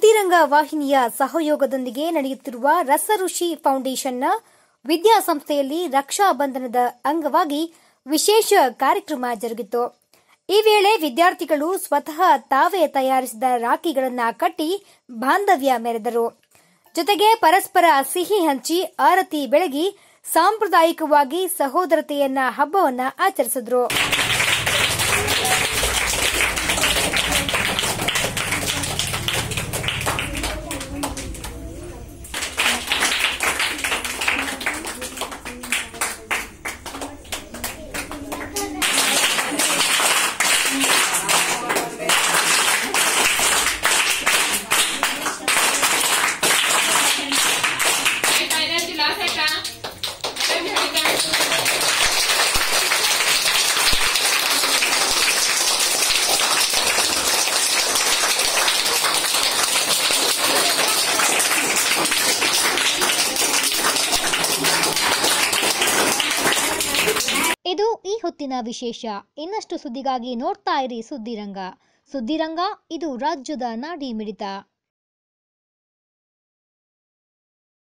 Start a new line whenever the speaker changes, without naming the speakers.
ಸುದ್ದಿರಂಗ ವಾಹಿನಿಯ ಸಹಯೋಗದೊಂದಿಗೆ ನಡೆಯುತ್ತಿರುವ ರಸಋಷಿ ಫೌಂಡೇಶನ್ನ ವಿದ್ಯಾಸಂಸ್ಥೆಯಲ್ಲಿ ರಕ್ಷಾ ಬಂಧನದ ಅಂಗವಾಗಿ ವಿಶೇಷ ಕಾರ್ಯಕ್ರಮ ಜರುಗಿತು ಈ ವೇಳೆ ವಿದ್ಯಾರ್ಥಿಗಳು ಸ್ವತಃ ತಾವೇ ತಯಾರಿಸಿದ ರಾಖಿಗಳನ್ನು ಕಟ್ಟಿ ಬಾಂಧವ್ಯ ಮೆರೆದರು ಜೊತೆಗೆ ಪರಸ್ಪರ ಸಿಹಿ ಹಂಚಿ ಆರತಿ ಬೆಳಗಿ ಸಾಂಪ್ರದಾಯಿಕವಾಗಿ ಸಹೋದರತೆಯನ್ನ ಹಬ್ಬವನ್ನ ಆಚರಿಸಿದ್ರು
ಇದು ಈ ಹೊತ್ತಿನ ವಿಶೇಷ
ಇನ್ನಷ್ಟು ಸುದ್ದಿಗಾಗಿ ನೋಡ್ತಾ ಇರಿ ಸುದ್ದಿರಂಗ ಸುದ್ದಿರಂಗ ಇದು ರಾಜ್ಯದ ನಾಡಿ ಮಿಡಿತ